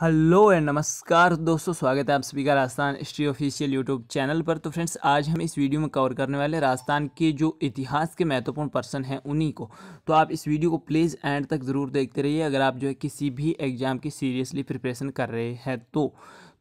hello and नमस्कार दोस्तों स्वागत है आप सभी का Rajasthan history official YouTube channel पर तो फ्रेंड्स आज हम इस वीडियो में कवर करने वाले राजस्थान के जो इतिहास के महत्वपूर्ण पर्सन हैं उन्हीं को तो आप इस वीडियो को प्लीज़ एंड तक ज़रूर देखते रहिए अगर आप जो है किसी भी एग्ज़ाम की सीरियसली प्रिपरेशन कर रहे हैं तो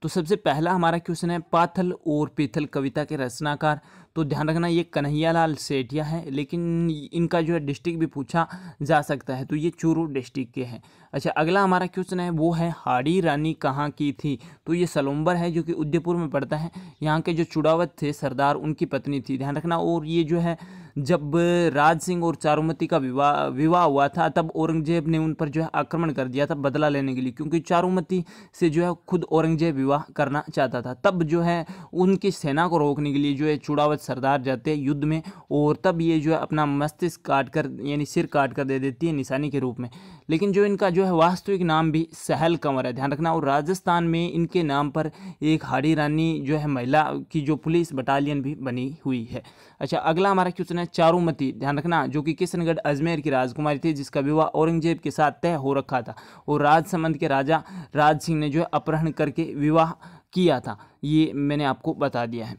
तो सबसे पहला हमारा क्वेश्चन है पाथल और पीथल कविता के रचनाकार तो ध्यान रखना ये कन्हैयालाल सेठिया है लेकिन इनका जो है डिस्ट्रिक्ट भी पूछा जा सकता है तो ये चूरू डिस्ट्रिक्ट के हैं अच्छा अगला हमारा क्वेश्चन है वो है हाड़ी रानी कहाँ की थी तो ये सलोम्बर है जो कि उदयपुर में पड़ता है यहाँ के जो चुड़ावत थे सरदार उनकी पत्नी थी ध्यान रखना और ये जो है जब राज सिंह और चारुमती का विवाह विवाह हुआ था तब औरंगजेब ने उन पर जो है आक्रमण कर दिया था बदला लेने के लिए क्योंकि चारुमती से जो है खुद औरंगजेब विवाह करना चाहता था तब जो है उनकी सेना को रोकने के लिए जो है चुड़ावत सरदार जाते हैं युद्ध में और तब ये जो है अपना मस्तिष्क काट कर यानी सिर काट कर दे देती है निशानी के रूप में लेकिन जो इनका जो है वास्तविक नाम भी सहल कंवर है ध्यान रखना और राजस्थान में इनके नाम पर एक हाड़ी रानी जो है महिला की जो पुलिस बटालियन भी बनी हुई है अच्छा अगला हमारा क्वेश्चन है चारूमती ध्यान रखना जो कि किशनगढ़ अजमेर की राजकुमारी थी जिसका विवाह औरंगजेब के साथ तय हो रखा था और राजसमंद के राजा राज सिंह ने जो है अपहरण करके विवाह किया था ये मैंने आपको बता दिया है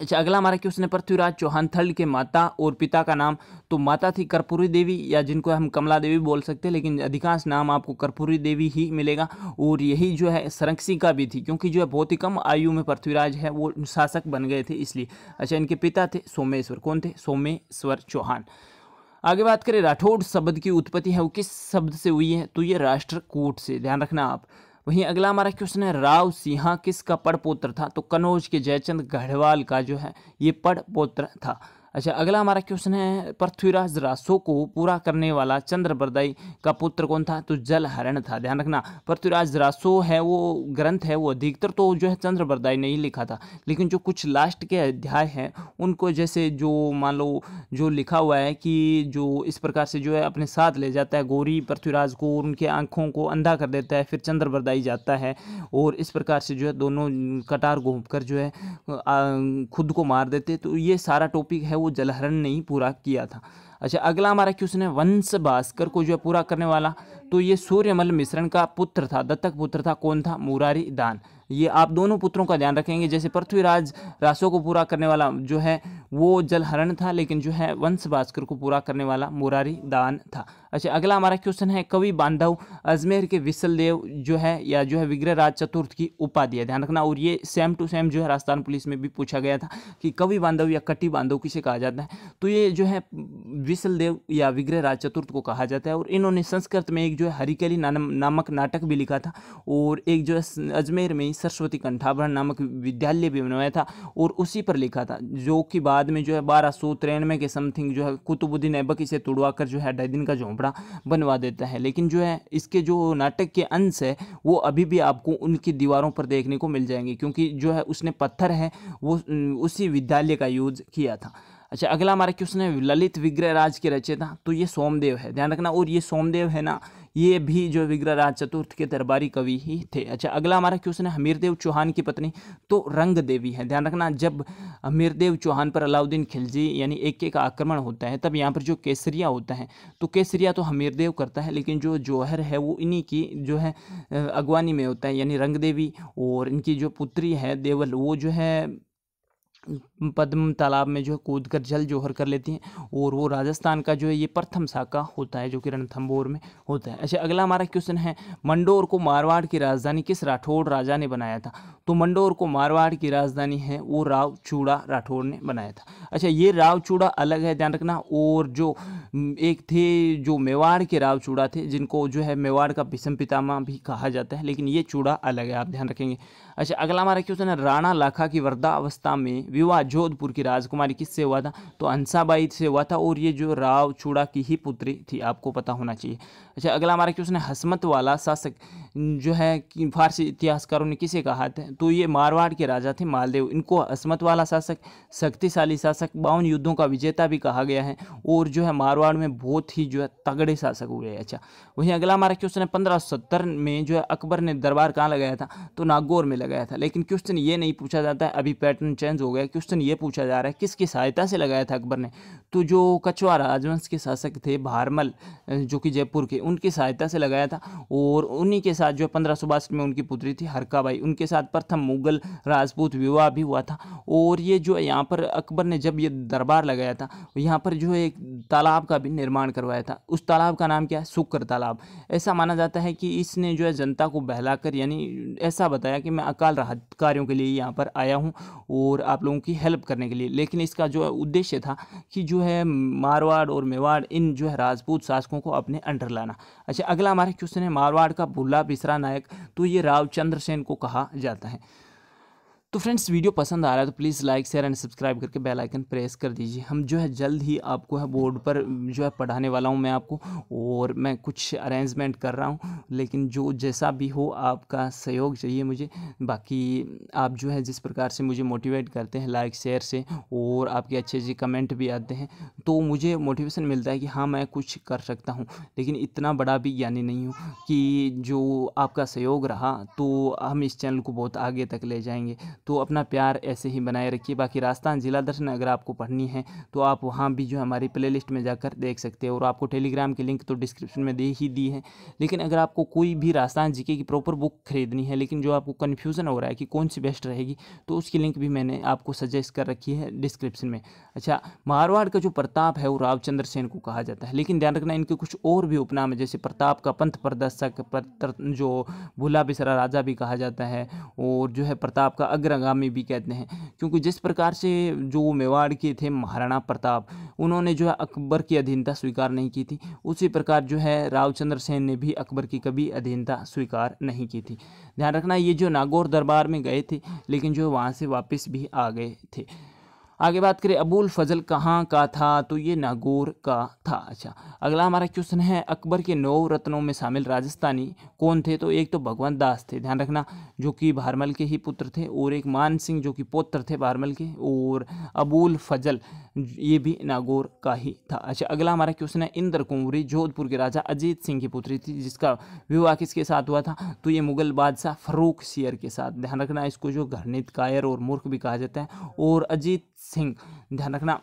अच्छा अगला हमारा क्वेश्चन है पृथ्वीराज चौहान थल के माता और पिता का नाम तो माता थी कर्पूरी देवी या जिनको हम कमला देवी बोल सकते हैं लेकिन अधिकांश नाम आपको कर्पूरी देवी ही मिलेगा और यही जो है संरक्षी का भी थी क्योंकि जो है बहुत ही कम आयु में पृथ्वीराज है वो शासक बन गए थे इसलिए अच्छा इनके पिता थे सोमेश्वर कौन थे सोमेश्वर चौहान आगे बात करें राठौड़ शब्द की उत्पत्ति है वो किस शब्द से हुई है तो ये राष्ट्रकूट से ध्यान रखना आप वहीं अगला हमारा क्वेश्चन है राव सिंहा किसका पड़पोत्र था तो कनौज के जयचंद गढ़वाल का जो है ये पड़ पोत्र था अच्छा अगला हमारा क्वेश्चन है पृथ्वीराज रासो को पूरा करने वाला चंद्रबरदाई का पुत्र कौन था तो जल हरण था ध्यान रखना पृथ्वीराज रासो है वो ग्रंथ है वो अधिकतर तो जो है बरदाई ने ही लिखा था लेकिन जो कुछ लास्ट के अध्याय हैं उनको जैसे जो मान लो जो लिखा हुआ है कि जो इस प्रकार से जो है अपने साथ ले जाता है गौरी पृथ्वीराज को उनके आँखों को अंधा कर देता है फिर चंद्रबरदाई जाता है और इस प्रकार से जो है दोनों कटार घूम जो है खुद को मार देते तो ये सारा टॉपिक है वो जलहरण ने ही पूरा किया था अच्छा अगला हमारा क्वेश्चन है वंश भास्कर को जो है पूरा करने वाला तो ये सूर्यमल मिश्रण का पुत्र था दत्तक पुत्र था कौन था मुरारी दान ये आप दोनों पुत्रों का ध्यान रखेंगे जैसे पृथ्वीराज रासों को पूरा करने वाला जो है वो जलहरण था लेकिन जो है वंश भास्कर को पूरा करने वाला मुरारी दान था अच्छा अगला हमारा क्वेश्चन है कवि बांधव अजमेर के विसल देव जो है या जो है विग्रहराज चतुर्थ की उपाधि है ध्यान रखना और ये सेम टू सेम जो है राजस्थान पुलिस में भी पूछा गया था कि कवि बांधव या कट्टी बांधव किसे कहा जाता है तो ये जो है विसल देव या विग्रहराज चतुर्थ को कहा जाता है और इन्होंने संस्कृत में एक जो है हरिकली नामक नाटक भी लिखा था और एक जो है अजमेर में सरस्वती कंठाभरण नामक विद्यालय भी बनवाया था और उसी पर लिखा था जो कि बाद में जो है बारह सौ तिरानवे के समथिंग जो है कुतुबुद्दीन ऐबक इसे तुड़वा कर जो है दिन का झोंपड़ा बनवा देता है लेकिन जो है इसके जो नाटक के अंश है वो अभी भी आपको उनकी दीवारों पर देखने को मिल जाएंगे क्योंकि जो है उसने पत्थर है वो उसी विद्यालय का यूज किया था अच्छा अगला हमारा क्वेश्चन है ललित विग्रह राज के रचयिता तो ये सोमदेव है ध्यान रखना और ये सोमदेव है ना ये भी जो विग्रह राज चतुर्थ के दरबारी कवि ही थे अच्छा अगला हमारा क्वेश्चन है हमीरदेव चौहान की पत्नी तो रंग देवी है ध्यान रखना जब हमीरदेव चौहान पर अलाउद्दीन खिलजी यानी एक के का आक्रमण होता है तब यहाँ पर जो केसरिया होता है तो केसरिया तो हमीरदेव करता है लेकिन जो जौहर है वो इन्हीं की जो है अगवानी में होता है यानी रंग देवी और इनकी जो पुत्री है देवल वो जो है पद्म तालाब में जो है कूद कर जल जोहर कर लेती हैं और वो राजस्थान का जो है ये प्रथम शाखा होता है जो कि रणथम्बोर में होता है अच्छा अगला हमारा क्वेश्चन है मंडोर को मारवाड़ की राजधानी किस राठौड़ राजा ने बनाया था तो मंडोर को मारवाड़ की राजधानी है वो राव चूड़ा राठौड़ ने बनाया था अच्छा ये राव चूड़ा अलग है ध्यान रखना और जो एक थे जो मेवाड़ के राव चूड़ा थे जिनको जो है मेवाड़ का भीषम पितामा भी कहा जाता है लेकिन ये चूड़ा अलग है आप ध्यान रखेंगे अच्छा अगला हमारा क्वेश्चन है राणा लाखा की अवस्था में विवाह जोधपुर की राजकुमारी किससे हुआ था तो अंसाबाई से हुआ था और ये जो राव चूड़ा की ही पुत्री थी आपको पता होना चाहिए अच्छा अगला हमारा क्वेश्चन है हसमत वाला शासक जो है कि फारसी इतिहासकारों ने किसे कहा था तो ये मारवाड़ के राजा थे मालदेव इनको हसमत वाला शासक शक्तिशाली शासक बावन युद्धों का विजेता भी कहा गया है और जो है मारवाड़ में बहुत ही जो है तगड़े शासक हुए अच्छा वहीं अगला हमारा क्वेश्चन है पंद्रह में जो है अकबर ने दरबार कहाँ लगाया था तो नागौर में लगाया था लेकिन क्वेश्चन ये नहीं पूछा जाता है अभी पैटर्न चेंज हो गया क्वेश्चन ये पूछा जा रहा है किसकी सहायता से लगाया था अकबर ने तो जो कछवा राजवंश के शासक थे भारमल जो कि जयपुर के उनकी सहायता से लगाया था और उन्हीं के साथ जो पंद्रह सौ बासठ में उनकी पुत्री थी हरकाबाई उनके साथ प्रथम मुगल राजपूत विवाह भी हुआ था और ये जो यहाँ पर अकबर ने जब ये दरबार लगाया था यहाँ पर जो एक तालाब का भी निर्माण करवाया था उस तालाब का नाम क्या है सुकर तालाब ऐसा माना जाता है कि इसने जो है जनता को बहलाकर यानी ऐसा बताया कि मैं अकाल राहत कार्यों के लिए यहाँ पर आया हूँ और आप लोगों की हेल्प करने के लिए लेकिन इसका जो उद्देश्य था कि जो है मारवाड़ और मेवाड़ इन जो है राजपूत शासकों को अपने अंडर लाना जाना अच्छा अगला हमारा क्वेश्चन है मारवाड़ का बुल्ला बिसरा नायक तो ये राव सेन को कहा जाता है तो फ्रेंड्स वीडियो पसंद आ रहा है तो please like share and subscribe करके बेल आइकन प्रेस कर दीजिए हम जो है जल्द ही आपको है बोर्ड पर जो है पढ़ाने वाला हूँ मैं आपको और मैं कुछ अरेंजमेंट कर रहा हूँ लेकिन जो जैसा भी हो आपका सहयोग चाहिए मुझे बाकी आप जो है जिस प्रकार से मुझे मोटिवेट करते हैं लाइक शेयर से और आपके अच्छे अच्छे कमेंट भी आते हैं तो मुझे मोटिवेशन मिलता है कि हाँ मैं कुछ कर सकता हूँ लेकिन इतना बड़ा भी ज्ञानी नहीं हूँ कि जो आपका सहयोग रहा तो हम इस चैनल को बहुत आगे तक ले जाएंगे तो अपना प्यार ऐसे ही बनाए रखिए बाकी राजस्थान जिला दर्शन अगर आपको पढ़नी है तो आप वहाँ भी जो हमारी प्ले में जाकर देख सकते हैं और आपको टेलीग्राम की लिंक तो डिस्क्रिप्शन में दे ही दी है लेकिन अगर आपको कोई भी राजस्थान जी की प्रॉपर बुक खरीदनी है लेकिन जो आपको कन्फ्यूज़न हो रहा है कि कौन सी बेस्ट रहेगी तो उसकी लिंक भी मैंने आपको सजेस्ट कर रखी है डिस्क्रिप्शन में अच्छा मारवाड़ का जो प्रताप है वो रावचंद्र सेन को कहा जाता है लेकिन ध्यान रखना इनके कुछ और भी उपनाम है जैसे प्रताप का पंथ प्रदर्शक जो भूला बिसरा राजा भी कहा जाता है और जो है प्रताप का अग्र अंतरगामी भी कहते हैं क्योंकि जिस प्रकार से जो मेवाड़ के थे महाराणा प्रताप उन्होंने जो है अकबर की अधीनता स्वीकार नहीं की थी उसी प्रकार जो है रावचंद्र सेन ने भी अकबर की कभी अधीनता स्वीकार नहीं की थी ध्यान रखना ये जो नागौर दरबार में गए थे लेकिन जो वहाँ से वापस भी आ गए थे आगे बात करें अबुल फजल कहाँ का था तो ये नागौर का था अच्छा अगला हमारा क्वेश्चन है अकबर के नौ रत्नों में शामिल राजस्थानी कौन थे तो एक तो भगवान दास थे ध्यान रखना जो कि भारमल के ही पुत्र थे और एक मान सिंह जो कि पुत्र थे भारमल के और अबुल फजल ये भी नागौर का ही था अच्छा अगला हमारा क्वेश्चन है इंद्र कुंवरी जोधपुर के राजा अजीत सिंह की पुत्री थी जिसका विवाह किसके साथ हुआ था तो ये मुगल बादशाह फरूख सियर के साथ ध्यान रखना इसको जो घृणित कायर और मूर्ख भी कहा जाता है और अजीत सिंह ध्यान रखना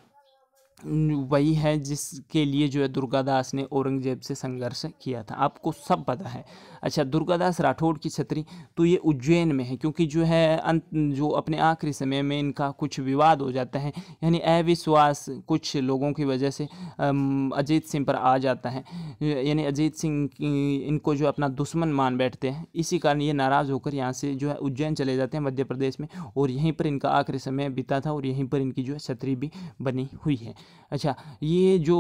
वही है जिसके लिए जो है दुर्गादास ने औरंगजेब से संघर्ष किया था आपको सब पता है अच्छा दुर्गादास राठौड़ की छतरी तो ये उज्जैन में है क्योंकि जो है अंत जो अपने आखिरी समय में इनका कुछ विवाद हो जाता है यानी अविश्वास कुछ लोगों की वजह से अजीत सिंह पर आ जाता है यानी अजीत सिंह इनको जो अपना दुश्मन मान बैठते हैं इसी कारण ये नाराज़ होकर यहाँ से जो है उज्जैन चले जाते हैं मध्य प्रदेश में और यहीं पर इनका आखिरी समय बीता था और यहीं पर इनकी जो है छतरी भी बनी हुई है अच्छा ये जो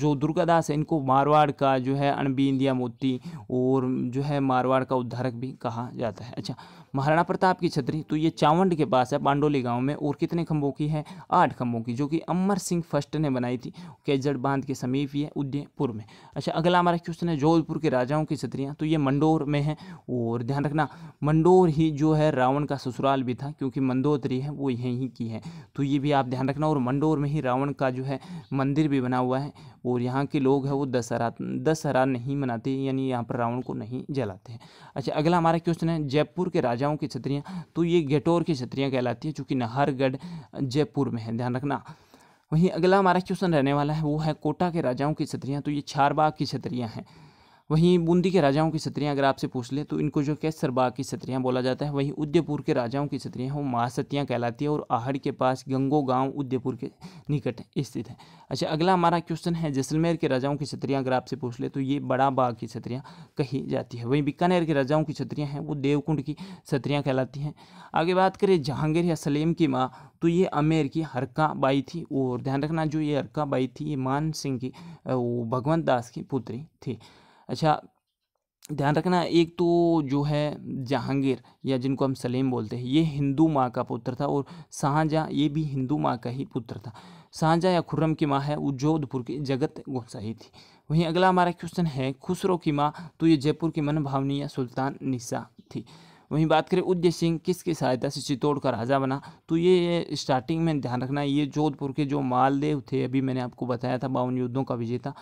जो दुर्गादास है इनको मारवाड़ का जो है इंदिया मोती और जो है मारवाड़ का उद्धारक भी कहा जाता है अच्छा महाराणा प्रताप की छतरी तो ये चावंड के पास है पांडोली गांव में और कितने खंभों की है आठ खंभों की जो कि अमर सिंह फर्स्ट ने बनाई थी केजड़ बांध के समीप ये उदयपुर में अच्छा अगला हमारा क्वेश्चन है जोधपुर के राजाओं की छतरियाँ तो ये मंडोर में है और ध्यान रखना मंडोर ही जो है रावण का ससुराल भी था क्योंकि मंदोत्री है वो यहीं की है तो ये भी आप ध्यान रखना और मंडोर में ही रावण का जो है मंदिर भी बना हुआ है और यहाँ के लोग हैं वो दशहरा दशहरा नहीं मनाते यानी यहाँ पर रावण को नहीं जलाते हैं अच्छा अगला हमारा क्वेश्चन है जयपुर के राजा राजाओं की छतरियाँ तो ये गेटोर की छतरियाँ कहलाती है चूँकि नाहरगढ़ जयपुर में है ध्यान रखना वहीं अगला हमारा क्वेश्चन रहने वाला है वो है कोटा के राजाओं की छतरियाँ तो ये छारबाग की छतरियाँ हैं वहीं बूंदी के राजाओं की सत्रियाँ अगर आपसे पूछ लें तो इनको जो कैसरबाग की सत्रियाँ बोला जाता है वहीं उदयपुर के राजाओं की सत्रियाँ वो महासतियाँ कहलाती है और आहड़ के पास गंगो गाँव उदयपुर के निकट स्थित है अच्छा अगला हमारा क्वेश्चन है जैसलमेर के राजाओं की सत्रियाँ अगर आपसे पूछ ले तो ये बड़ा बाग की सत्रियाँ कही जाती है वहीं बीकानेर के राजाओं की सत्रियाँ हैं वो देवकुंड की छत्रियाँ कहलाती हैं आगे बात करें जहांगीर या सलीम की माँ तो ये अमेर की हरका बाई थी और ध्यान रखना जो ये हरका बाई थी ये मान सिंह की वो भगवंत दास की पुत्री थी अच्छा ध्यान रखना एक तो जो है जहांगीर या जिनको हम सलीम बोलते हैं ये हिंदू माँ का पुत्र था और शाहजहाँ ये भी हिंदू माँ का ही पुत्र था शाहजहाँ या खुर्रम की माँ है वो जोधपुर की जगत गोसाई थी वहीं अगला हमारा क्वेश्चन है खुसरो की माँ तो ये जयपुर की मनभावनी या सुल्तान निशा थी वहीं बात करें उज्जय सिंह किसकी सहायता से चित्तौड़ का राजा बना तो ये स्टार्टिंग में ध्यान रखना ये जोधपुर के जो मालदेव थे अभी मैंने आपको बताया था बावन युद्धों का विजेता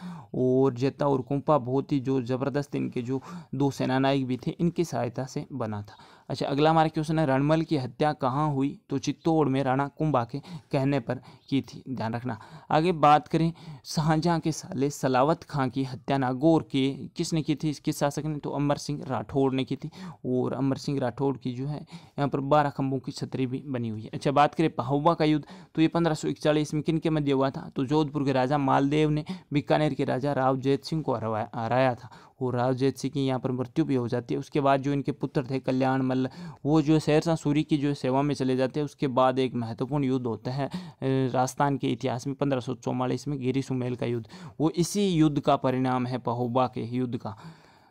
और जेता और कुंपा बहुत ही जो ज़बरदस्त इनके जो दो सेनानायक भी थे इनकी सहायता से बना था अच्छा अगला हमारा क्वेश्चन है रणमल की हत्या कहाँ हुई तो चित्तौड़ में राणा कुंभा के कहने पर की थी ध्यान रखना आगे बात करें शाहजहाँ के साले सलावत खां की हत्या नागौर के किसने की थी इसके शासक ने तो अमर सिंह राठौड़ ने की थी और अमर सिंह राठौड़ की जो है यहाँ पर बारह खंभों की छतरी भी बनी हुई है अच्छा बात करें पहुबा का युद्ध तो ये पंद्रह सौ इकचालीस में किन के मध्य हुआ था तो जोधपुर के राजा मालदेव ने बीकानेर के राजा राव जयत सिंह को हराया था वो राव सिंह की यहाँ पर मृत्यु भी हो जाती है उसके बाद जो इनके पुत्र थे कल्याण मल्ल वो जो शेरशाह सूरी की जो सेवा में चले जाते हैं उसके बाद एक महत्वपूर्ण युद्ध होता है राजस्थान के इतिहास में पंद्रह में गिरी सुमेल का युद्ध वो इसी युद्ध का परिणाम है पहोबा के युद्ध का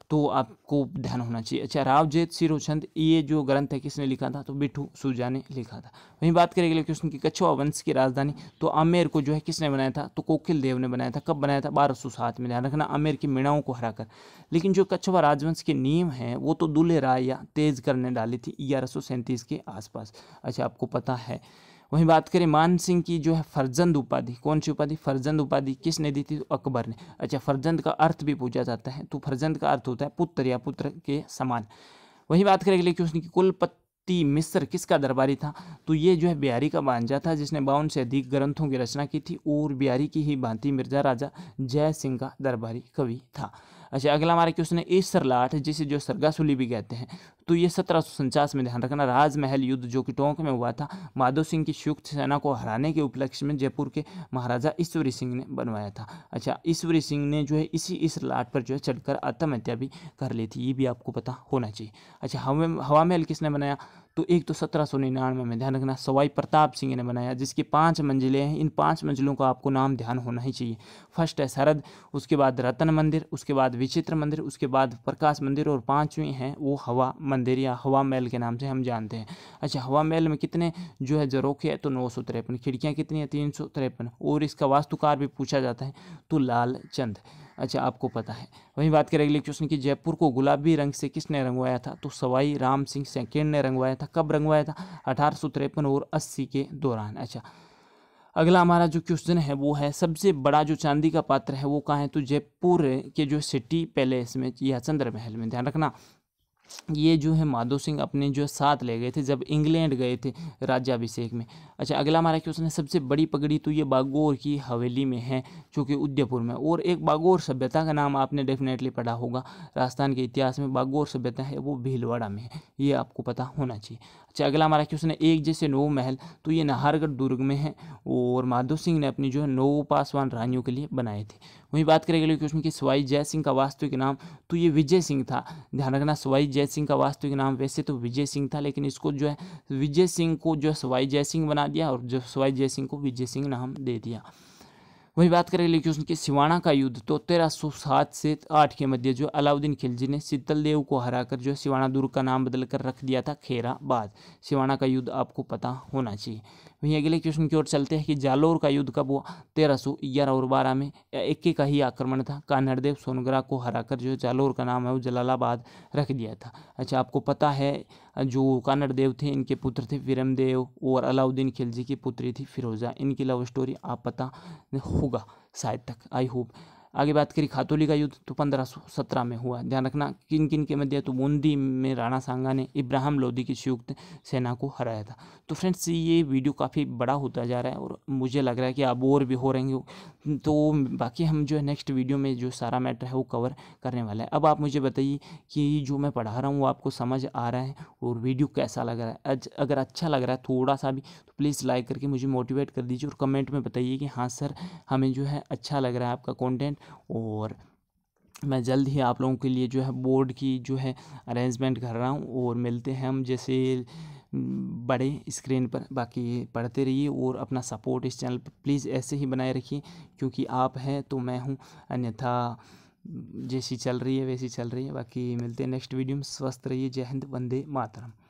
तो आपको ध्यान होना चाहिए अच्छा रावजेत सिरोचंद ये जो ग्रंथ है किसने लिखा था तो बिठू सूजा ने लिखा था वहीं बात करें अगले क्वेश्चन की कछुआ वंश की राजधानी तो आमेर को जो है किसने बनाया था तो कोकिल देव ने बनाया था कब बनाया था बारह सौ सात में ध्यान रखना आमेर की मीणाओं को हराकर लेकिन जो कछुआ राजवंश के नियम हैं वो तो दूल्हे राय या तेज करने ने डाली थी ग्यारह के आसपास अच्छा आपको पता है वहीं बात करें मान सिंह की जो है फर्जंद उपाधि कौन सी उपाधि फर्जंद उपाधि किसने दी थी तो अकबर ने अच्छा फर्जंद का अर्थ भी पूछा जाता है तो फर्जंद का अर्थ होता है पुत्र या पुत्र के समान वहीं बात करें अगले क्वेश्चन की कुलपति ती मिस्र किसका दरबारी था तो ये जो है बिहारी का बांझा था जिसने बावन से अधिक ग्रंथों की रचना की थी और बिहारी की ही भांति मिर्जा राजा जय सिंह का दरबारी कवि था अच्छा अगला हमारा क्वेश्चन है ए सरलाठ जिसे जो सरगासुली भी कहते हैं तो ये सत्रह सौ में ध्यान रखना राजमहल युद्ध जो कि टोंक में हुआ था माधव सिंह की संयुक्त सेना को हराने के उपलक्ष्य में जयपुर के महाराजा ईश्वरी सिंह ने बनवाया था अच्छा ईश्वरी सिंह ने जो है इसी इस लाट पर जो है चढ़कर आत्महत्या भी कर ली थी ये भी आपको पता होना चाहिए अच्छा हवा हवा महल किसने बनाया तो एक तो सत्रह सौ निन्यानवे में ध्यान रखना सवाई प्रताप सिंह ने बनाया जिसकी पांच मंजिलें हैं इन पांच मंजिलों का आपको नाम ध्यान होना ही चाहिए फर्स्ट है शरद उसके बाद रतन मंदिर उसके बाद विचित्र मंदिर उसके बाद प्रकाश मंदिर और पाँचवें हैं वो हवा मंदिर या हवा महल के नाम से हम जानते हैं अच्छा हवा महल में कितने जो है जरोखे है तो नौ सौ तिरपन खिड़कियाँ कितनी हैं तीन सौ तिरपन और इसका वास्तुकार भी पूछा जाता है तो लाल चंद अच्छा आपको पता है वहीं बात करें अगले क्वेश्चन की जयपुर को गुलाबी रंग से किसने रंगवाया था तो सवाई राम सिंह सेकेंड ने रंगवाया था कब रंगवाया था अठारह और अस्सी के दौरान अच्छा अगला हमारा जो क्वेश्चन है वो है सबसे बड़ा जो चांदी का पात्र है वो कहाँ है तो जयपुर के जो सिटी पैलेस में या चंद्र महल में ध्यान रखना ये जो है माधो सिंह अपने जो साथ ले गए थे जब इंग्लैंड गए थे राज्याभिषेक में अच्छा अगला हमारा क्वेश्चन है सबसे बड़ी पगड़ी तो ये बागोर की हवेली में है जो कि उदयपुर में और एक बागोर सभ्यता का नाम आपने डेफिनेटली पढ़ा होगा राजस्थान के इतिहास में बागोर सभ्यता है वो भीलवाड़ा में है ये आपको पता होना चाहिए अच्छा अगला हमारा क्वेश्चन है एक जैसे नौ महल तो ये नाहरगढ़ दुर्ग में है और माधो सिंह ने अपनी जो है नौ पासवान रानियों के लिए बनाए थे वहीं बात करें अगले क्वेश्चन की सवाई जय सिंह का वास्तविक नाम तो ये विजय सिंह था ध्यान रखना सवाई जय सिंह का वास्तविक नाम वैसे तो विजय सिंह था लेकिन इसको जो है विजय सिंह को जो है सवाई जय सिंह बना दिया और जो सवाई जय सिंह को विजय सिंह नाम दे दिया वही बात करें अगले क्वेश्चन की सिवाना का युद्ध तो तेरह सौ सात से आठ के मध्य जो अलाउद्दीन खिलजी ने शीतल देव को हराकर जो सिवाना दुर्ग का नाम बदलकर रख दिया था खेराबाद सिवाना का युद्ध आपको पता होना चाहिए वहीं अगले क्वेश्चन की ओर चलते हैं कि जालोर का युद्ध कब हुआ तेरह सौ ग्यारह और बारह में इक्के का ही आक्रमण था कान्हरदेव सोनगरा को हराकर जो जालोर का नाम है वो जलालाबाद रख दिया था अच्छा आपको पता है जो कान्हरदेव थे इनके पुत्र थे वीरमदेव और अलाउद्दीन खिलजी की पुत्री थी फिरोज़ा इनकी लव स्टोरी आप पता होगा शायद तक आई होप आगे बात करी खातोली का युद्ध तो पंद्रह सत्रह में हुआ ध्यान रखना किन किन के मध्य तो बूंदी में राणा सांगा ने इब्राहिम लोधी की संयुक्त सेना को हराया था तो फ्रेंड्स ये वीडियो काफ़ी बड़ा होता जा रहा है और मुझे लग रहा है कि अब और भी हो रहेंगे तो बाकी हम जो है नेक्स्ट वीडियो में जो सारा मैटर है वो कवर करने वाला है अब आप मुझे बताइए कि जो मैं पढ़ा रहा हूँ वो आपको समझ आ रहा है और वीडियो कैसा लग रहा है अगर अच्छा लग रहा है थोड़ा सा भी तो प्लीज़ लाइक करके मुझे मोटिवेट कर दीजिए और कमेंट में बताइए कि हाँ सर हमें जो है अच्छा लग रहा है आपका कॉन्टेंट और मैं जल्द ही आप लोगों के लिए जो है बोर्ड की जो है अरेंजमेंट कर रहा हूँ और मिलते हैं हम जैसे बड़े स्क्रीन पर बाकी पढ़ते रहिए और अपना सपोर्ट इस चैनल पर प्लीज़ ऐसे ही बनाए रखिए क्योंकि आप हैं तो मैं हूँ अन्यथा जैसी चल रही है वैसी चल रही है बाकी मिलते हैं नेक्स्ट वीडियो में स्वस्थ रहिए जय हिंद वंदे मातरम